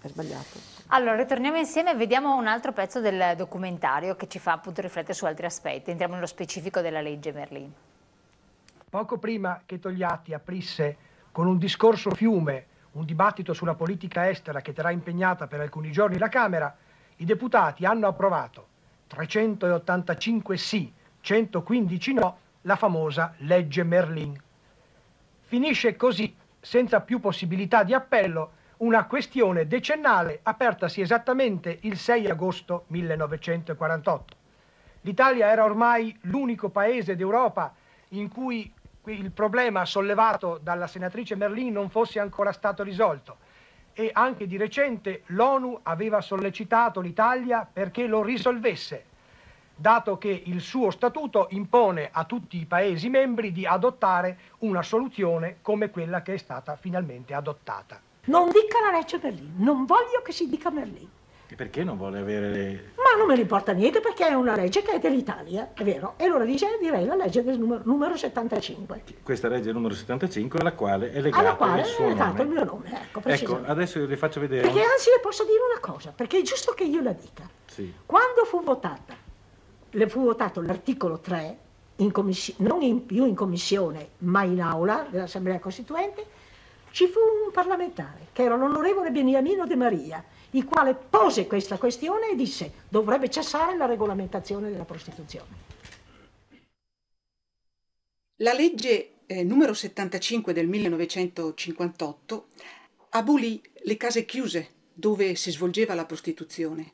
Per sbagliato. Allora, ritorniamo insieme e vediamo un altro pezzo del documentario che ci fa appunto riflettere su altri aspetti. Entriamo nello specifico della legge Merlin. Poco prima che Togliatti aprisse con un discorso fiume un dibattito sulla politica estera che terrà impegnata per alcuni giorni la Camera, i deputati hanno approvato 385 sì, 115 no, la famosa legge Merlin. Finisce così, senza più possibilità di appello, una questione decennale apertasi esattamente il 6 agosto 1948. L'Italia era ormai l'unico paese d'Europa in cui il problema sollevato dalla senatrice Merlin non fosse ancora stato risolto e anche di recente l'ONU aveva sollecitato l'Italia perché lo risolvesse, dato che il suo statuto impone a tutti i Paesi membri di adottare una soluzione come quella che è stata finalmente adottata. Non dica la Lecce Berlin, non voglio che si dica Berlin. E perché non vuole avere... Ma non me ne importa niente perché è una legge che è dell'Italia, è vero? E allora dice, direi la legge del numero, numero 75. Questa legge numero 75 alla quale è legata alla quale il suo è legato nome. il mio nome, ecco, Ecco, adesso le faccio vedere... Perché anzi le posso dire una cosa, perché è giusto che io la dica. Sì. Quando fu votata, le fu votato l'articolo 3, in non in, più in commissione, ma in aula dell'Assemblea Costituente, ci fu un parlamentare, che era l'onorevole Beniamino De Maria, il quale pose questa questione e disse dovrebbe cessare la regolamentazione della prostituzione. La legge eh, numero 75 del 1958 abolì le case chiuse dove si svolgeva la prostituzione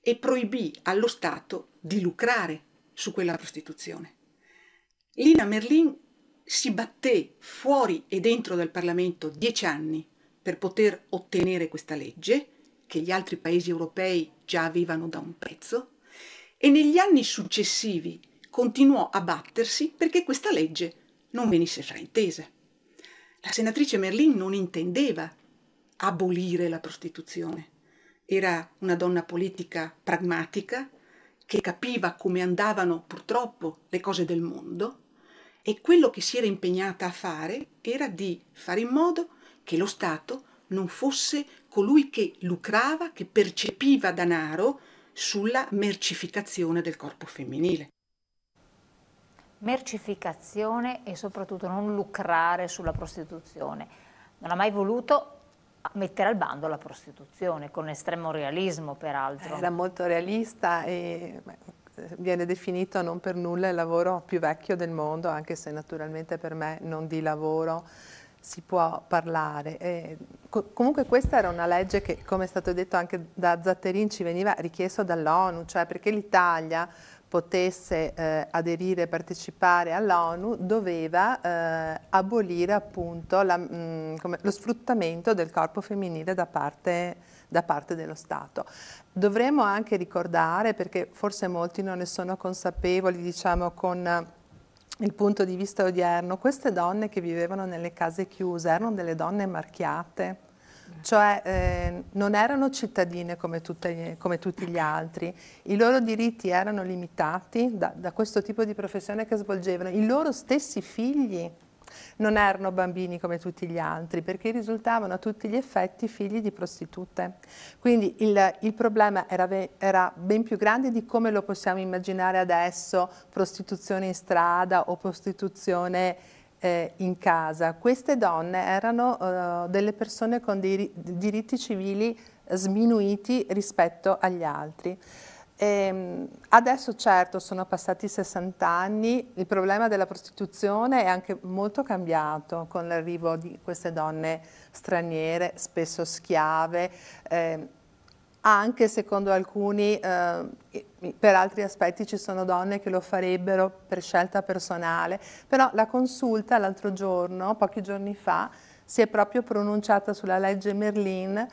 e proibì allo Stato di lucrare su quella prostituzione. Lina Merlin si batté fuori e dentro dal Parlamento dieci anni per poter ottenere questa legge, che gli altri paesi europei già avevano da un pezzo, e negli anni successivi continuò a battersi perché questa legge non venisse fraintesa. La senatrice Merlin non intendeva abolire la prostituzione, era una donna politica pragmatica che capiva come andavano purtroppo le cose del mondo e quello che si era impegnata a fare era di fare in modo che lo Stato non fosse colui che lucrava, che percepiva danaro sulla mercificazione del corpo femminile. Mercificazione e soprattutto non lucrare sulla prostituzione. Non ha mai voluto mettere al bando la prostituzione, con estremo realismo peraltro. Era molto realista e viene definito non per nulla il lavoro più vecchio del mondo, anche se naturalmente per me non di lavoro si può parlare. E comunque questa era una legge che, come è stato detto anche da Zatterin, ci veniva richiesto dall'ONU, cioè perché l'Italia potesse eh, aderire e partecipare all'ONU doveva eh, abolire appunto la, mh, mm, lo sfruttamento del corpo femminile da parte da parte dello Stato. Dovremmo anche ricordare, perché forse molti non ne sono consapevoli, diciamo con eh, il punto di vista odierno, queste donne che vivevano nelle case chiuse erano delle donne marchiate, cioè eh, non erano cittadine come, tutte, come, tutti gli altri, i loro diritti erano limitati da, da questo tipo di professione che svolgevano, i loro stessi figli non erano bambini come tutti gli altri perché risultavano a tutti gli effetti figli di prostitute. Quindi il, il problema era, era, ben più grande di come lo possiamo immaginare adesso, prostituzione in strada o prostituzione eh, in casa. Queste donne erano eh, delle persone con dei diritti civili sminuiti rispetto agli altri. E ehm, adesso certo sono passati 60 anni, il problema della prostituzione è anche molto cambiato con l'arrivo di queste donne straniere, spesso schiave, eh, anche secondo alcuni, eh, per altri aspetti ci sono donne che lo farebbero per scelta personale, però la consulta l'altro giorno, pochi giorni fa, si è proprio pronunciata sulla legge Merlin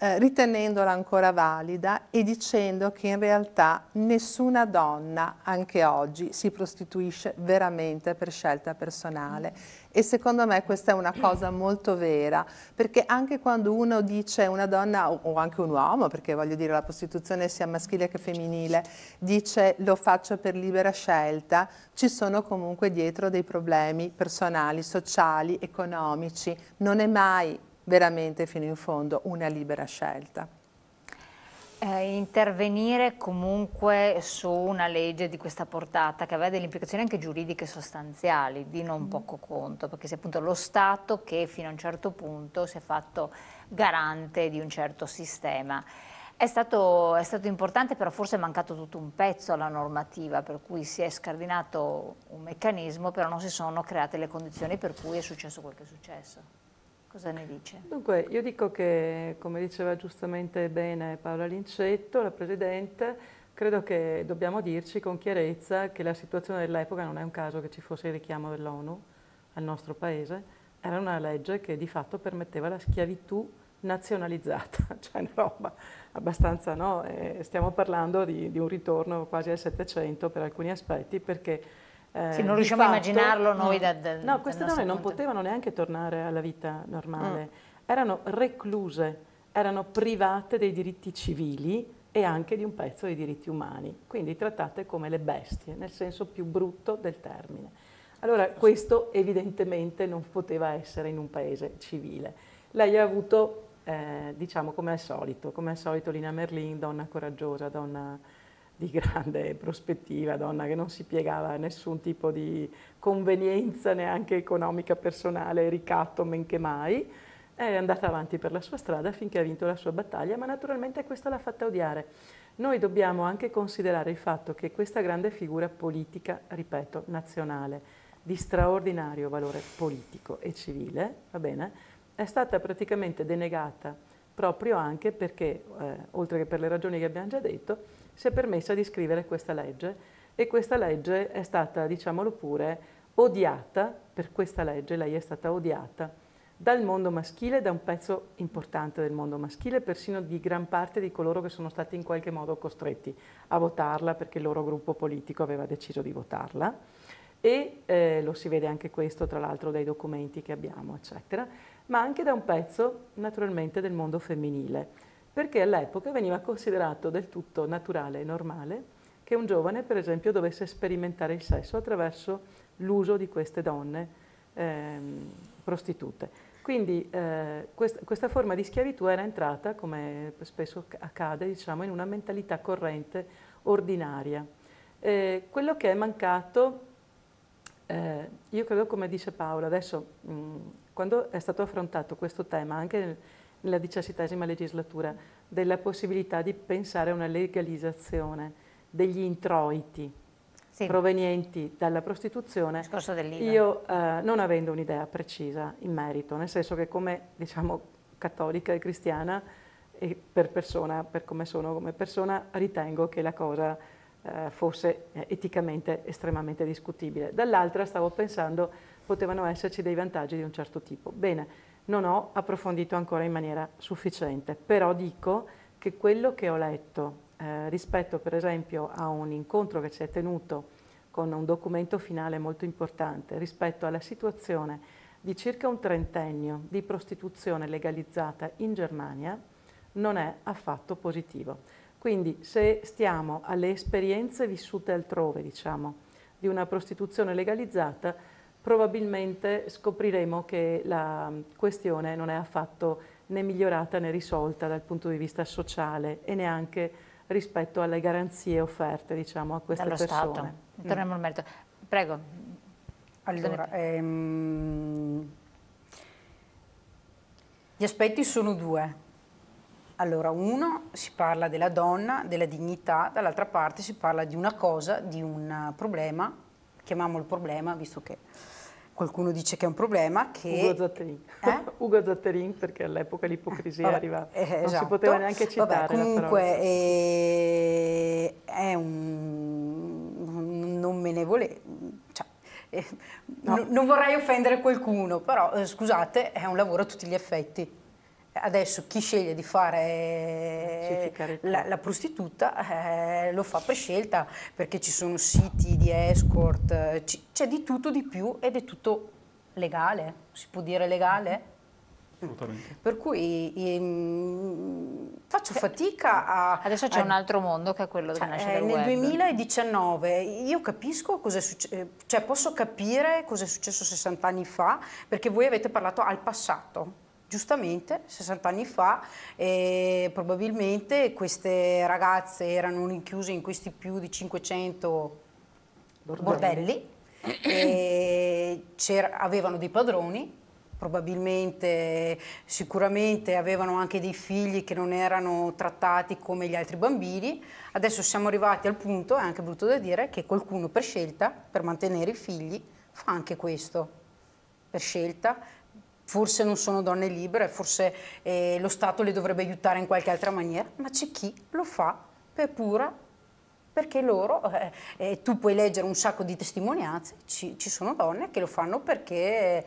eh, ritenendola ancora valida e dicendo che in realtà nessuna donna anche oggi si prostituisce veramente per scelta personale e secondo me questa è una cosa molto vera perché anche quando uno dice una donna o anche un uomo perché voglio dire la prostituzione sia maschile che femminile dice lo faccio per libera scelta ci sono comunque dietro dei problemi personali, sociali, economici non è mai veramente fino in fondo una libera scelta. Eh, intervenire comunque su una legge di questa portata che aveva delle implicazioni anche giuridiche sostanziali di non mm. poco conto, perché se appunto lo Stato che fino a un certo punto si è fatto garante di un certo sistema. È stato, è stato, importante, però forse è mancato tutto un pezzo alla normativa, per cui si è scardinato un meccanismo, però non si sono create le condizioni per cui è successo quel che è successo cosa ne dice? Dunque, io dico che, come diceva giustamente bene Paola Lincetto, la Presidente, credo che dobbiamo dirci con chiarezza che la situazione dell'epoca non è un caso che ci fosse il richiamo dell'ONU al nostro Paese, era una legge che di fatto permetteva la schiavitù nazionalizzata, cioè una roba abbastanza, no? Eh, stiamo parlando di, di un ritorno quasi al Settecento per alcuni aspetti, perché eh, sì, non riusciamo fatto, a immaginarlo noi da, da No, queste donne non potevano neanche tornare alla vita normale, mm. erano recluse, erano private dei diritti civili e anche di un pezzo dei diritti umani, quindi trattate come le bestie, nel senso più brutto del termine. Allora, questo evidentemente non poteva essere in un paese civile. Lei ha avuto, eh, diciamo, come al solito, come al solito Lina Merlin, donna coraggiosa, donna di grande prospettiva, donna che non si piegava a nessun tipo di convenienza neanche economica, personale, ricatto, men che mai, è andata avanti per la sua strada finché ha vinto la sua battaglia, ma naturalmente questa l'ha fatta odiare. Noi dobbiamo anche considerare il fatto che questa grande figura politica, ripeto, nazionale, di straordinario valore politico e civile, va bene, è stata praticamente denegata proprio anche perché, eh, oltre che per le ragioni che abbiamo già detto, si è permessa di scrivere questa legge e questa legge è stata, diciamolo pure, odiata, per questa legge lei è stata odiata dal mondo maschile, da un pezzo importante del mondo maschile, persino di gran parte di coloro che sono stati in qualche modo costretti a votarla perché il loro gruppo politico aveva deciso di votarla e eh, lo si vede anche questo tra l'altro dai documenti che abbiamo, eccetera, ma anche da un pezzo naturalmente del mondo femminile perché all'epoca veniva considerato del tutto naturale e normale che un giovane, per esempio, dovesse sperimentare il sesso attraverso l'uso di queste donne ehm, prostitute. Quindi eh, quest questa forma di schiavitù era entrata, come spesso accade, diciamo, in una mentalità corrente ordinaria. Eh, quello che è mancato, eh, io credo come dice Paola, adesso mh, mm, quando è stato affrontato questo tema anche nel, nella diciassettesima legislatura, della possibilità di pensare a una legalizzazione degli introiti sì. provenienti dalla prostituzione, io eh, non avendo un'idea precisa in merito, nel senso che come diciamo, cattolica e cristiana e per persona, per come sono come persona, ritengo che la cosa eh, fosse eh, eticamente estremamente discutibile. Dall'altra stavo pensando potevano esserci dei vantaggi di un certo tipo. Bene, non ho approfondito ancora in maniera sufficiente, però dico che quello che ho letto eh, rispetto per esempio a un incontro che si è tenuto con un documento finale molto importante rispetto alla situazione di circa un trentennio di prostituzione legalizzata in Germania non è affatto positivo. Quindi se stiamo alle esperienze vissute altrove, diciamo, di una prostituzione legalizzata, probabilmente scopriremo che la questione non è affatto né migliorata né risolta dal punto di vista sociale e neanche rispetto alle garanzie offerte diciamo, a queste Dallo persone. Stato. Mm. Torniamo mm. al merito. Prego. Allora, ehm, gli aspetti sono due. Allora, uno si parla della donna, della dignità, dall'altra parte si parla di una cosa, di un problema chiamiamo il problema, visto che qualcuno dice che è un problema, che... Ugo Zatterin, eh? Ugo Zatterin perché all'epoca l'ipocrisia eh, vabbè, arrivava, eh, non esatto. si poteva neanche citare vabbè, comunque eh, è un... non me ne volevo... Cioè, eh, no. non vorrei offendere qualcuno, però eh, scusate, è un lavoro a tutti gli effetti. Adesso chi sceglie di fare la, la prostituta eh, lo fa per scelta perché ci sono siti di escort, eh, c'è di tutto di più ed è tutto legale, si può dire legale? Assolutamente. Per cui ehm, faccio fatica a... Adesso c'è un altro mondo che è quello cioè, del National eh, Nel web. 2019 io capisco cosa è successo, eh, cioè posso capire cosa è successo 60 anni fa perché voi avete parlato al passato giustamente 60 anni fa eh, probabilmente queste ragazze erano rinchiuse in questi più di 500 bordelli, bordelli avevano dei padroni probabilmente sicuramente avevano anche dei figli che non erano trattati come gli altri bambini adesso siamo arrivati al punto è anche brutto da dire che qualcuno per scelta per mantenere i figli fa anche questo per scelta forse non sono donne libere, forse eh, lo Stato le dovrebbe aiutare in qualche altra maniera, ma c'è chi lo fa per pura perché loro, eh, eh, tu puoi leggere un sacco di testimonianze, ci, ci sono donne che lo fanno perché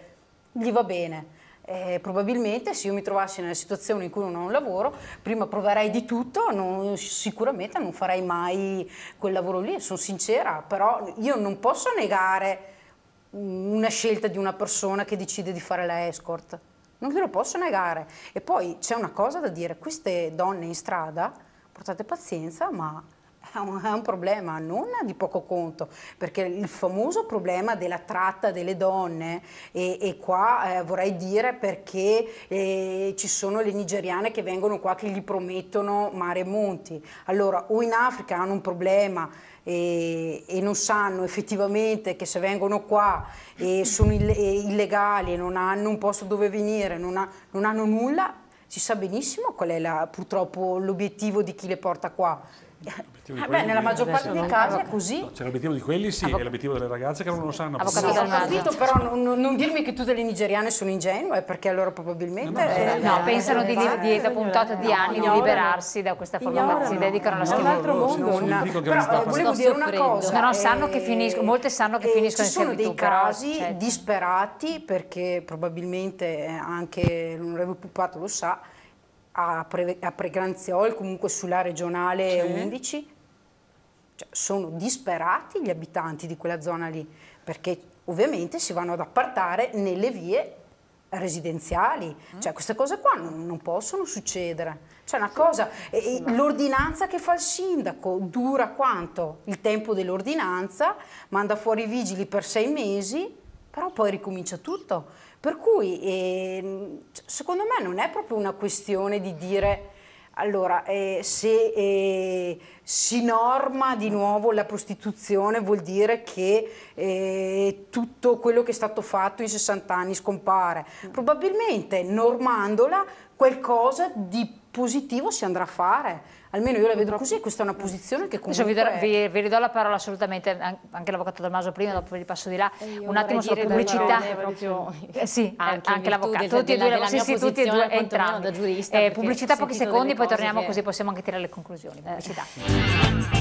gli va bene. Eh, probabilmente se io mi trovassi nella situazione in cui non ho un lavoro, prima proverei di tutto, non, sicuramente non farei mai quel lavoro lì, sono sincera, però io non posso negare una scelta di una persona che decide di fare la escort. Non glielo posso negare. E poi c'è una cosa da dire, queste donne in strada, portate pazienza, ma è un problema non di poco conto, perché il famoso problema della tratta delle donne, e, e qua eh, vorrei dire perché eh, ci sono le nigeriane che vengono qua che gli promettono mare e monti. Allora, o in Africa hanno un problema e, e, non sanno effettivamente che se vengono qua e sono ill e illegali e non hanno un posto dove venire, non, ha, non hanno nulla, si sa benissimo qual è la, purtroppo l'obiettivo di chi le porta qua. Ah, beh, nella maggior parte dei casi è così. No, c'è cioè, l'obiettivo di quelli, sì, e l'obiettivo delle ragazze che non lo sanno. Avvocato sì, ho capito, però non, non, dirmi che tutte le nigeriane sono ingenue, perché allora probabilmente... No, no, eh, no pensano di, eh, di, dopo un tot di anni di liberarsi da questa forma, si dedicano alla schiavitù. È un altro mondo. Una, però eh, volevo dire una cosa. Però sanno eh, che finiscono, molte sanno che finiscono in schiavitù. Ci sono dei casi cioè, disperati, perché probabilmente anche l'onorevole Pupato lo sa, a, Pre- a Pregranziol, comunque sulla regionale sì. 11, cioè, sono disperati gli abitanti di quella zona lì, perché ovviamente si vanno ad appartare nelle vie residenziali, mm. cioè queste cose qua non, non possono succedere. Cioè una sì, cosa, sì, eh, l'ordinanza che fa il sindaco dura quanto? Il tempo dell'ordinanza, manda fuori i vigili per sei mesi, però poi ricomincia tutto. Per cui eh, secondo me non è proprio una questione di dire allora, eh, se eh, si norma di nuovo la prostituzione vuol dire che eh, tutto quello che è stato fatto in 60 anni scompare. Mm. Probabilmente normandola qualcosa di più positivo si andrà a fare. Almeno io la vedo così, questa è una posizione che comunque... Vi, do, vi, vi, ridò la parola assolutamente, anche l'avvocato Dalmaso prima, dopo vi passo di là, un attimo sulla pubblicità. Eh, sì, anche, anche l'avvocato, tutti e due, sì, sì, tutti e due, entrambi. Da giurista, eh, pubblicità pochi secondi, poi torniamo che... così possiamo anche tirare le conclusioni. Pubblicità. Eh.